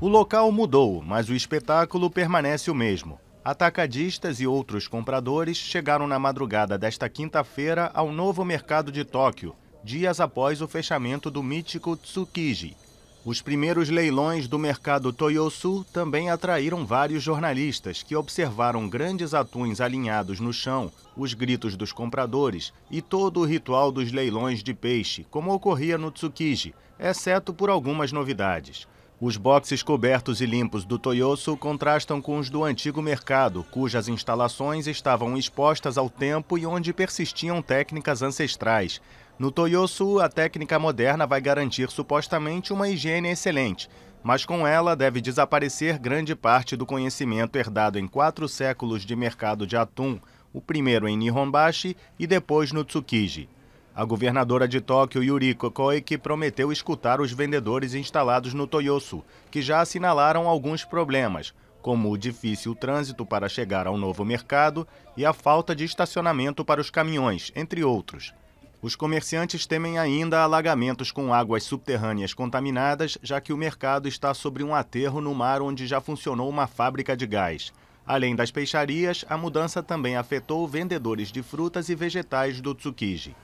O local mudou, mas o espetáculo permanece o mesmo. Atacadistas e outros compradores chegaram na madrugada desta quinta-feira ao novo mercado de Tóquio, dias após o fechamento do mítico Tsukiji. Os primeiros leilões do mercado Toyosu também atraíram vários jornalistas que observaram grandes atuns alinhados no chão, os gritos dos compradores e todo o ritual dos leilões de peixe, como ocorria no Tsukiji, exceto por algumas novidades. Os boxes cobertos e limpos do Toyosu contrastam com os do antigo mercado, cujas instalações estavam expostas ao tempo e onde persistiam técnicas ancestrais. No Toyosu, a técnica moderna vai garantir supostamente uma higiene excelente, mas com ela deve desaparecer grande parte do conhecimento herdado em quatro séculos de mercado de atum, o primeiro em Nihonbashi e depois no Tsukiji. A governadora de Tóquio, Yuriko Koike, prometeu escutar os vendedores instalados no Toyosu, que já assinalaram alguns problemas, como o difícil trânsito para chegar ao novo mercado e a falta de estacionamento para os caminhões, entre outros. Os comerciantes temem ainda alagamentos com águas subterrâneas contaminadas, já que o mercado está sobre um aterro no mar onde já funcionou uma fábrica de gás. Além das peixarias, a mudança também afetou vendedores de frutas e vegetais do Tsukiji.